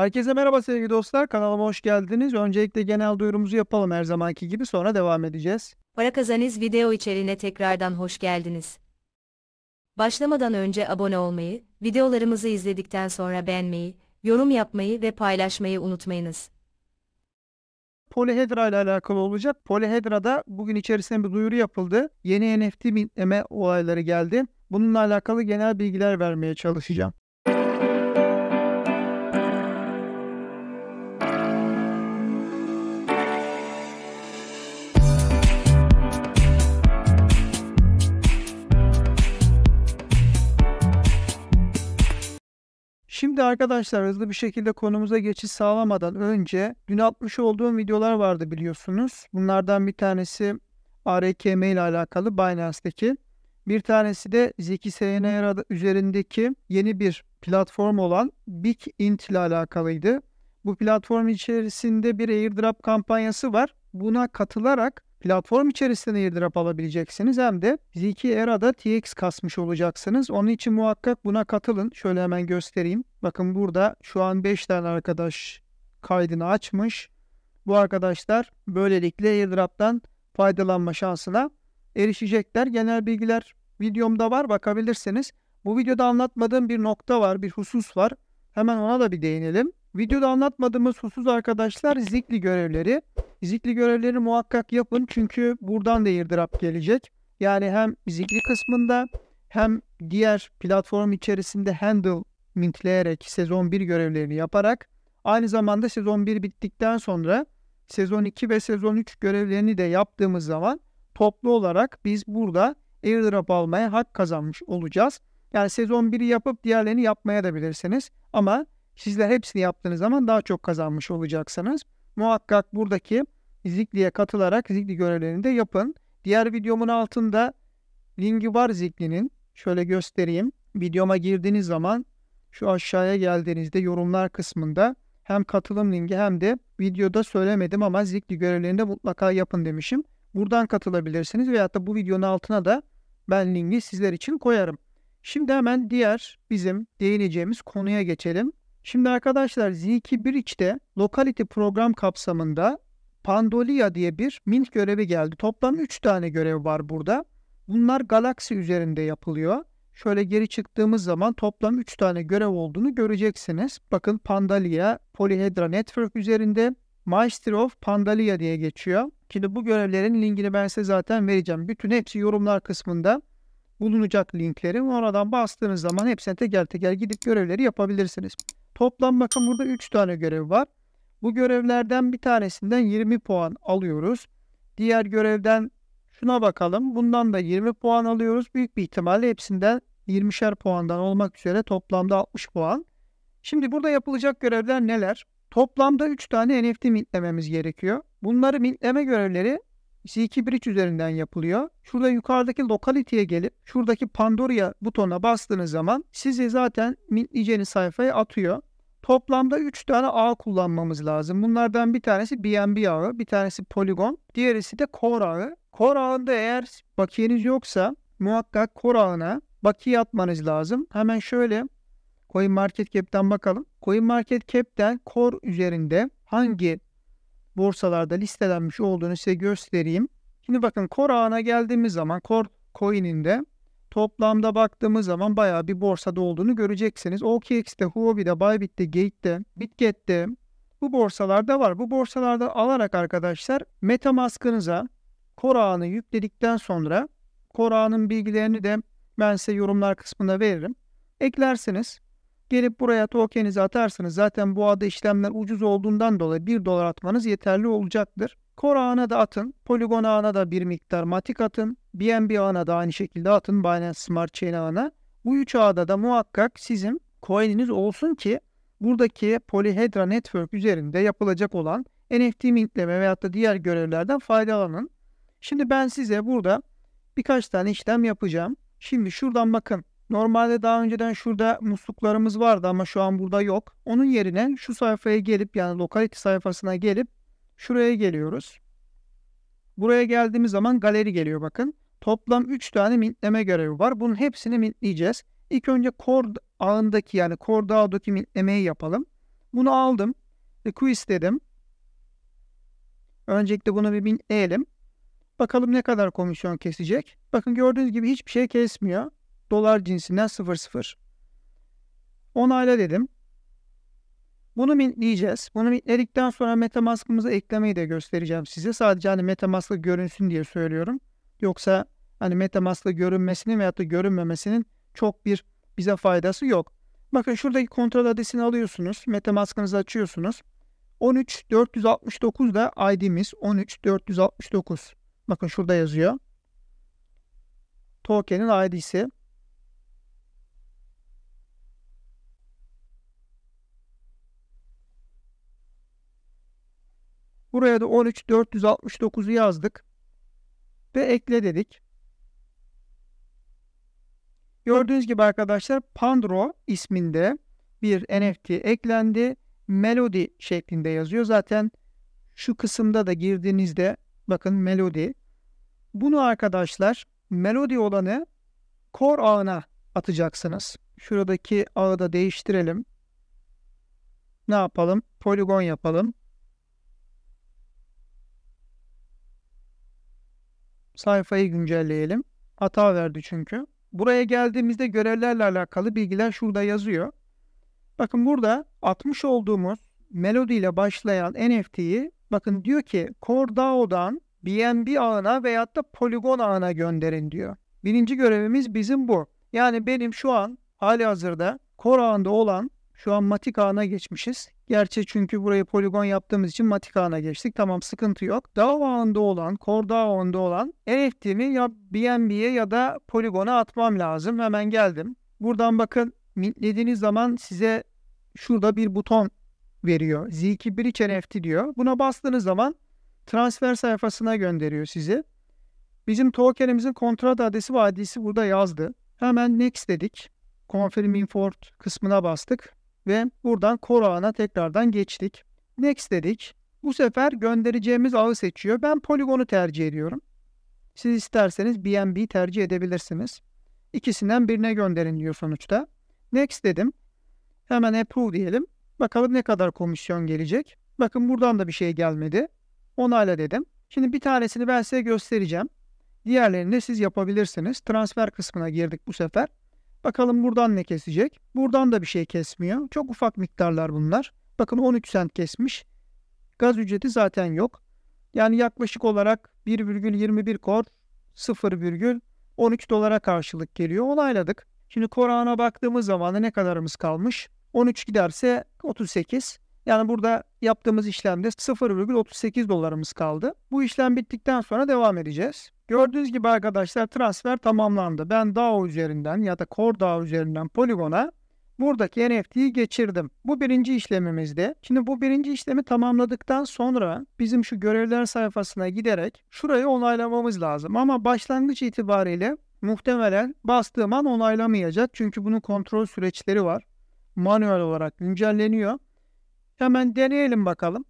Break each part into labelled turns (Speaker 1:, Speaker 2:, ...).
Speaker 1: Herkese merhaba sevgili dostlar. Kanalıma hoş geldiniz. Öncelikle genel duyurumuzu yapalım her zamanki gibi sonra devam edeceğiz. Para Kazanız video içeriğine tekrardan hoş geldiniz. Başlamadan önce abone olmayı, videolarımızı izledikten sonra beğenmeyi, yorum yapmayı ve paylaşmayı unutmayınız. Polyhedra ile alakalı olacak. Polyhedra'da bugün içerisinde bir duyuru yapıldı. Yeni NFT mintleme olayları geldi. Bununla alakalı genel bilgiler vermeye çalışacağım. Şimdi arkadaşlar hızlı bir şekilde konumuza geçiş sağlamadan önce dün atmış olduğum videolar vardı biliyorsunuz. Bunlardan bir tanesi ARKM ile alakalı Binance'deki. Bir tanesi de Zeki SNR üzerindeki yeni bir platform olan Big Int ile alakalıydı. Bu platform içerisinde bir airdrop kampanyası var. Buna katılarak platform içerisinde airdrop alabileceksiniz hem de Zeki Era'da TX kasmış olacaksınız. Onun için muhakkak buna katılın. Şöyle hemen göstereyim. Bakın burada şu an 5 tane arkadaş kaydını açmış. Bu arkadaşlar böylelikle airdrop'tan faydalanma şansına erişecekler. Genel bilgiler videomda var bakabilirsiniz. Bu videoda anlatmadığım bir nokta var, bir husus var. Hemen ona da bir değinelim. Videoda anlatmadığımız husus arkadaşlar zikli görevleri. Zikli görevleri muhakkak yapın çünkü buradan da airdrop gelecek. Yani hem zikli kısmında hem diğer platform içerisinde handle mintleyerek sezon 1 görevlerini yaparak aynı zamanda sezon 1 bittikten sonra sezon 2 ve sezon 3 görevlerini de yaptığımız zaman toplu olarak biz burada airdrop almaya hak kazanmış olacağız. Yani sezon 1'i yapıp diğerlerini yapmaya da bilirsiniz. Ama sizler hepsini yaptığınız zaman daha çok kazanmış olacaksınız. Muhakkak buradaki Zikli'ye katılarak Zikli görevlerini de yapın. Diğer videomun altında linki var Zikli'nin. Şöyle göstereyim. Videoma girdiğiniz zaman şu aşağıya geldiğinizde yorumlar kısmında hem katılım linki hem de videoda söylemedim ama Zikli görevlerinde mutlaka yapın demişim. Buradan katılabilirsiniz veyahut da bu videonun altına da ben linki sizler için koyarım. Şimdi hemen diğer bizim değineceğimiz konuya geçelim. Şimdi arkadaşlar Z2 Bridge'de Locality program kapsamında Pandolia diye bir mint görevi geldi. Toplam 3 tane görev var burada. Bunlar galaksi üzerinde yapılıyor. Şöyle geri çıktığımız zaman toplam 3 tane görev olduğunu göreceksiniz. Bakın Pandalia Polyhedra Network üzerinde Master of Pandalia diye geçiyor. Şimdi bu görevlerin linkini ben size zaten vereceğim. Bütün hepsi yorumlar kısmında bulunacak linklerim. Oradan bastığınız zaman hepsine teker teker gidip görevleri yapabilirsiniz. Toplam bakın burada 3 tane görev var. Bu görevlerden bir tanesinden 20 puan alıyoruz. Diğer görevden Şuna bakalım. Bundan da 20 puan alıyoruz. Büyük bir ihtimalle hepsinden 20'şer puandan olmak üzere toplamda 60 puan. Şimdi burada yapılacak görevler neler? Toplamda 3 tane NFT mintlememiz gerekiyor. Bunları mintleme görevleri Z2 Bridge üzerinden yapılıyor. Şurada yukarıdaki locality'ye gelip şuradaki Pandora butona bastığınız zaman sizi zaten mintleyeceğiniz sayfaya atıyor toplamda 3 tane ağ kullanmamız lazım. Bunlardan bir tanesi BNB ağı, bir tanesi Polygon, diğerisi de Core ağı. Core ağında eğer bakiyeniz yoksa muhakkak Core ağına bakiye atmanız lazım. Hemen şöyle CoinMarketCap'ten bakalım. CoinMarketCap'ten Core üzerinde hangi borsalarda listelenmiş olduğunu size göstereyim. Şimdi bakın Core ağına geldiğimiz zaman Core coin'inde toplamda baktığımız zaman bayağı bir borsada olduğunu göreceksiniz. OKX'de, Huobi'de, Bybit'te, Gate'de, Bitget'te bu borsalarda var. Bu borsalarda alarak arkadaşlar Metamask'ınıza Kora'nı yükledikten sonra Kora'nın bilgilerini de ben size yorumlar kısmına veririm. Eklersiniz. Gelip buraya tokeninizi atarsınız. Zaten bu adı işlemler ucuz olduğundan dolayı 1 dolar atmanız yeterli olacaktır. Core ağına da atın. Polygon ağına da bir miktar matik atın. BNB ağına da aynı şekilde atın. Binance Smart Chain ağına. Bu üç ağda da muhakkak sizin coin'iniz olsun ki buradaki Polyhedra Network üzerinde yapılacak olan NFT mintleme veyahut da diğer görevlerden faydalanın. Şimdi ben size burada birkaç tane işlem yapacağım. Şimdi şuradan bakın. Normalde daha önceden şurada musluklarımız vardı ama şu an burada yok. Onun yerine şu sayfaya gelip yani lokality sayfasına gelip Şuraya geliyoruz. Buraya geldiğimiz zaman galeri geliyor bakın. Toplam 3 tane mintleme görevi var. Bunun hepsini mintleyeceğiz. İlk önce core ağındaki yani core dağdaki mintlemeyi yapalım. Bunu aldım. request dedim. Öncelikle bunu bir mintleyelim. Bakalım ne kadar komisyon kesecek. Bakın gördüğünüz gibi hiçbir şey kesmiyor. Dolar cinsinden 00. Onayla dedim. Bunu mintleyeceğiz. Bunu mintledikten sonra MetaMask'ımıza eklemeyi de göstereceğim size. Sadece hani MetaMask'la görünsün diye söylüyorum. Yoksa hani MetaMask'la görünmesinin veyahut da görünmemesinin çok bir bize faydası yok. Bakın şuradaki kontrol adresini alıyorsunuz. MetaMask'ınızı açıyorsunuz. 13469 da ID'miz 13469. Bakın şurada yazıyor. Token'in ID'si. Buraya da 13 469'u yazdık. Ve ekle dedik. Gördüğünüz gibi arkadaşlar Pandro isminde bir NFT eklendi. Melody şeklinde yazıyor. Zaten şu kısımda da girdiğinizde bakın Melody. Bunu arkadaşlar Melody olanı Core ağına atacaksınız. Şuradaki ağı da değiştirelim. Ne yapalım? Poligon yapalım. Sayfayı güncelleyelim. Hata verdi çünkü. Buraya geldiğimizde görevlerle alakalı bilgiler şurada yazıyor. Bakın burada atmış olduğumuz Melody ile başlayan NFT'yi bakın diyor ki Core BNB ağına veyahut da Polygon ağına gönderin diyor. Birinci görevimiz bizim bu. Yani benim şu an hali hazırda Core ağında olan şu an matik ağına geçmişiz. Gerçi çünkü burayı poligon yaptığımız için matik ağına geçtik. Tamam sıkıntı yok. DAO ağında olan, core DAO ağında olan NFT'mi ya BNB'ye ya da poligona atmam lazım. Hemen geldim. Buradan bakın mintlediğiniz zaman size şurada bir buton veriyor. Z2 Bridge NFT diyor. Buna bastığınız zaman transfer sayfasına gönderiyor sizi. Bizim tokenimizin kontrat adresi ve adresi burada yazdı. Hemen next dedik. Confirm import kısmına bastık ve buradan core ağına tekrardan geçtik. Next dedik. Bu sefer göndereceğimiz ağı seçiyor. Ben poligonu tercih ediyorum. Siz isterseniz BNB tercih edebilirsiniz. İkisinden birine gönderin diyor sonuçta. Next dedim. Hemen approve diyelim. Bakalım ne kadar komisyon gelecek. Bakın buradan da bir şey gelmedi. Onayla dedim. Şimdi bir tanesini ben size göstereceğim. Diğerlerini de siz yapabilirsiniz. Transfer kısmına girdik bu sefer. Bakalım buradan ne kesecek? Buradan da bir şey kesmiyor. Çok ufak miktarlar bunlar. Bakın 13 sent kesmiş. Gaz ücreti zaten yok. Yani yaklaşık olarak 1,21 kor 0,13 dolara karşılık geliyor. Onayladık. Şimdi Koran'a baktığımız zaman ne kadarımız kalmış? 13 giderse 38. Yani burada yaptığımız işlemde 0,38 dolarımız kaldı. Bu işlem bittikten sonra devam edeceğiz. Gördüğünüz gibi arkadaşlar transfer tamamlandı. Ben DAO üzerinden ya da Core DAO üzerinden Polygon'a buradaki NFT'yi geçirdim. Bu birinci işlemimizdi. Şimdi bu birinci işlemi tamamladıktan sonra bizim şu görevler sayfasına giderek şurayı onaylamamız lazım. Ama başlangıç itibariyle muhtemelen bastığım an onaylamayacak. Çünkü bunun kontrol süreçleri var. Manuel olarak güncelleniyor. Hemen deneyelim bakalım.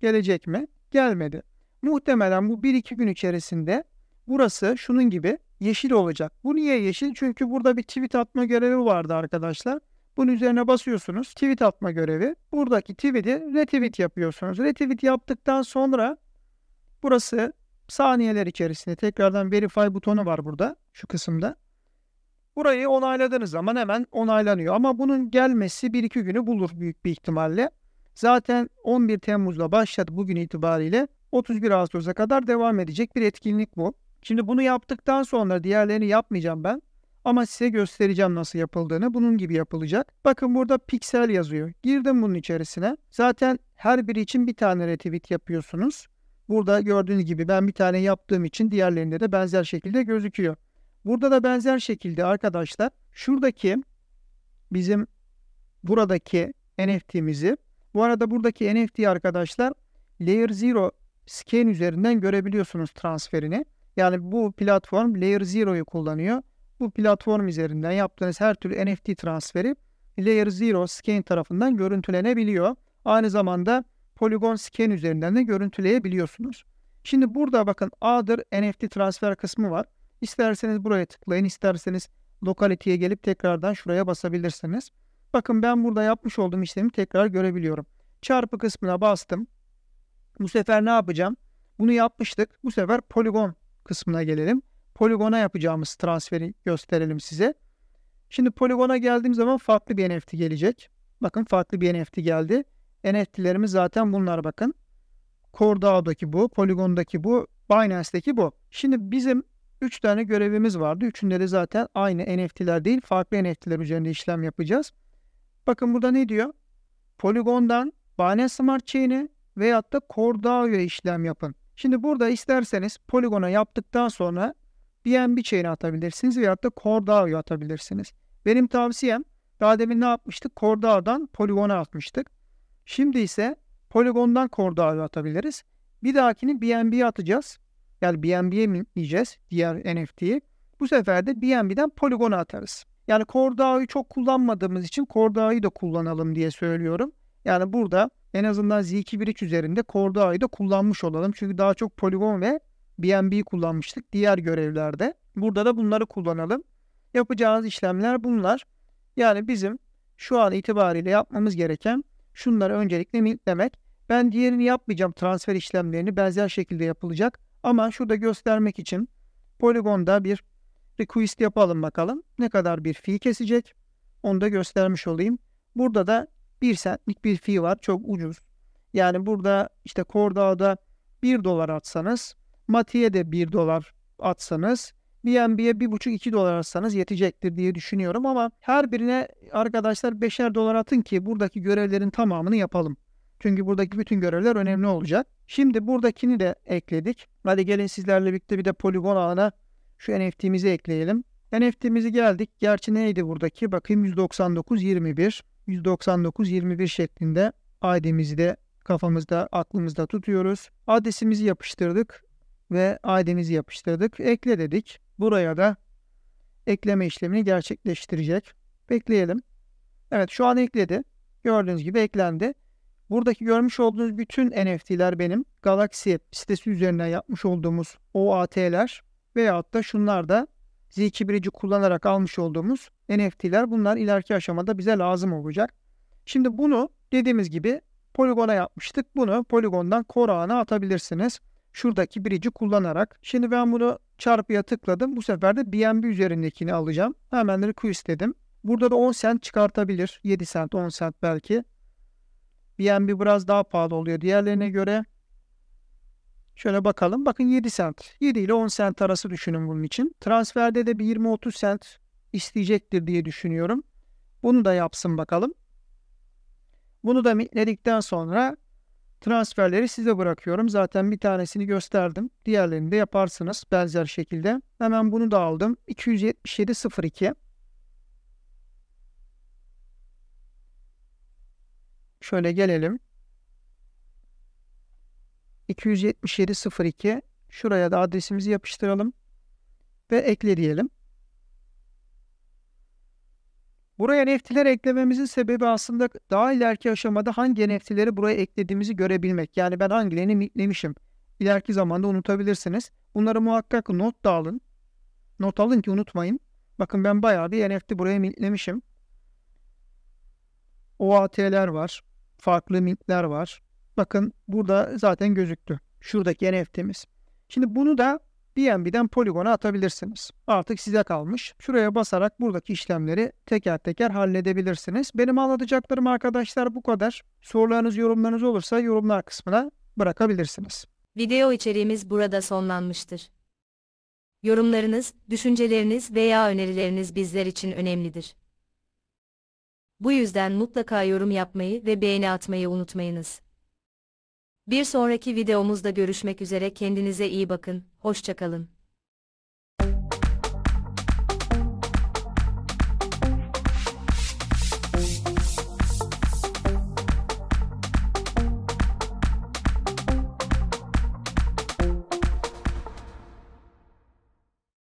Speaker 1: Gelecek mi? Gelmedi. Muhtemelen bu 1-2 gün içerisinde burası şunun gibi yeşil olacak. Bu niye yeşil? Çünkü burada bir tweet atma görevi vardı arkadaşlar. Bunun üzerine basıyorsunuz. Tweet atma görevi. Buradaki tweet'i retweet yapıyorsunuz. Retweet yaptıktan sonra burası saniyeler içerisinde tekrardan verify butonu var burada şu kısımda. Burayı onayladığınız zaman hemen onaylanıyor. Ama bunun gelmesi 1-2 günü bulur büyük bir ihtimalle. Zaten 11 Temmuz'la başladı bugün itibariyle 31 Ağustos'a kadar devam edecek bir etkinlik bu. Şimdi bunu yaptıktan sonra diğerlerini yapmayacağım ben. Ama size göstereceğim nasıl yapıldığını. Bunun gibi yapılacak. Bakın burada piksel yazıyor. Girdim bunun içerisine. Zaten her biri için bir tane retweet yapıyorsunuz. Burada gördüğünüz gibi ben bir tane yaptığım için diğerlerinde de benzer şekilde gözüküyor. Burada da benzer şekilde arkadaşlar şuradaki bizim buradaki NFT'mizi bu arada buradaki NFT arkadaşlar Layer Zero scan üzerinden görebiliyorsunuz transferini. Yani bu platform Layer Zero'yu kullanıyor. Bu platform üzerinden yaptığınız her türlü NFT transferi Layer Zero scan tarafından görüntülenebiliyor. Aynı zamanda Polygon scan üzerinden de görüntüleyebiliyorsunuz. Şimdi burada bakın Other NFT transfer kısmı var. İsterseniz buraya tıklayın, isterseniz locality'ye gelip tekrardan şuraya basabilirsiniz. Bakın ben burada yapmış olduğum işlemi tekrar görebiliyorum. Çarpı kısmına bastım. Bu sefer ne yapacağım? Bunu yapmıştık. Bu sefer poligon kısmına gelelim. Poligona yapacağımız transferi gösterelim size. Şimdi poligona geldiğim zaman farklı bir NFT gelecek. Bakın farklı bir NFT geldi. NFT'lerimiz zaten bunlar bakın. CoreDAO'daki bu, Polygon'daki bu, Binance'deki bu. Şimdi bizim 3 tane görevimiz vardı. Üçünde de zaten aynı NFT'ler değil farklı NFT'ler üzerinde işlem yapacağız. Bakın burada ne diyor? Polygondan bahane smart chain'e veyahut da Cordavia işlem yapın. Şimdi burada isterseniz polygon'a yaptıktan sonra BNB chain'e atabilirsiniz veyahut da Cordavia atabilirsiniz. Benim tavsiyem daha demin ne yapmıştık? Cordavia'dan polygon'a atmıştık. Şimdi ise polygon'dan Cordavia atabiliriz. Bir dahakini BNB'ye atacağız. Yani BNB'ye mi yiyeceğiz diğer NFT'yi? Bu sefer de BNB'den polygon'a atarız. Yani core çok kullanmadığımız için core da kullanalım diye söylüyorum. Yani burada en azından Z213 üzerinde core da kullanmış olalım. Çünkü daha çok Polygon ve BNB kullanmıştık diğer görevlerde. Burada da bunları kullanalım. Yapacağınız işlemler bunlar. Yani bizim şu an itibariyle yapmamız gereken şunları öncelikle mintlemek. Ben diğerini yapmayacağım transfer işlemlerini benzer şekilde yapılacak. Ama şurada göstermek için Polygon'da bir bir quiz yapalım bakalım. Ne kadar bir fi kesecek? Onu da göstermiş olayım. Burada da 1 centlik bir fi var. Çok ucuz. Yani burada işte Kordağ'da 1 dolar atsanız, Mati'ye de 1 dolar atsanız, BNB'ye 1,5-2 dolar atsanız yetecektir diye düşünüyorum ama her birine arkadaşlar 5'er dolar atın ki buradaki görevlerin tamamını yapalım. Çünkü buradaki bütün görevler önemli olacak. Şimdi buradakini de ekledik. Hadi gelin sizlerle birlikte bir de poligon ağına şu NFT'mizi ekleyelim. NFT'mizi geldik. Gerçi neydi buradaki? Bakayım 199.21. 199.21 şeklinde ID'mizi de kafamızda, aklımızda tutuyoruz. Adresimizi yapıştırdık ve ID'mizi yapıştırdık. Ekle dedik. Buraya da ekleme işlemini gerçekleştirecek. Bekleyelim. Evet şu an ekledi. Gördüğünüz gibi eklendi. Buradaki görmüş olduğunuz bütün NFT'ler benim Galaxy sitesi üzerinden yapmış olduğumuz OAT'ler. Veyahut da şunlar da Z2 kullanarak almış olduğumuz NFT'ler bunlar ileriki aşamada bize lazım olacak. Şimdi bunu dediğimiz gibi poligona yapmıştık. Bunu poligondan core ağına atabilirsiniz. Şuradaki bridge'i kullanarak. Şimdi ben bunu çarpıya tıkladım. Bu sefer de BNB üzerindekini alacağım. Hemen request dedim. Burada da 10 cent çıkartabilir. 7 cent 10 cent belki. BNB biraz daha pahalı oluyor diğerlerine göre. Şöyle bakalım. Bakın 7 sent. 7 ile 10 sent arası düşünün bunun için. Transferde de bir 20-30 sent isteyecektir diye düşünüyorum. Bunu da yapsın bakalım. Bunu da mitledikten sonra transferleri size bırakıyorum. Zaten bir tanesini gösterdim. Diğerlerini de yaparsınız benzer şekilde. Hemen bunu da aldım. 277.02 Şöyle gelelim. 277.02 şuraya da adresimizi yapıştıralım ve ekle diyelim. Buraya NFT'ler eklememizin sebebi aslında daha ileriki aşamada hangi NFT'leri buraya eklediğimizi görebilmek. Yani ben hangilerini mitlemişim. İleriki zamanda unutabilirsiniz. Bunları muhakkak not da alın. Not alın ki unutmayın. Bakın ben bayağı bir NFT buraya mitlemişim. OAT'ler var. Farklı mintler var. Bakın burada zaten gözüktü. Şuradaki NFT'miz. Şimdi bunu da BNB'den poligona atabilirsiniz. Artık size kalmış. Şuraya basarak buradaki işlemleri teker teker halledebilirsiniz. Benim anlatacaklarım arkadaşlar bu kadar. Sorularınız, yorumlarınız olursa yorumlar kısmına bırakabilirsiniz. Video içeriğimiz burada sonlanmıştır. Yorumlarınız, düşünceleriniz veya önerileriniz bizler için önemlidir. Bu yüzden mutlaka yorum yapmayı ve beğeni atmayı unutmayınız. Bir sonraki videomuzda görüşmek üzere kendinize iyi bakın, hoşçakalın.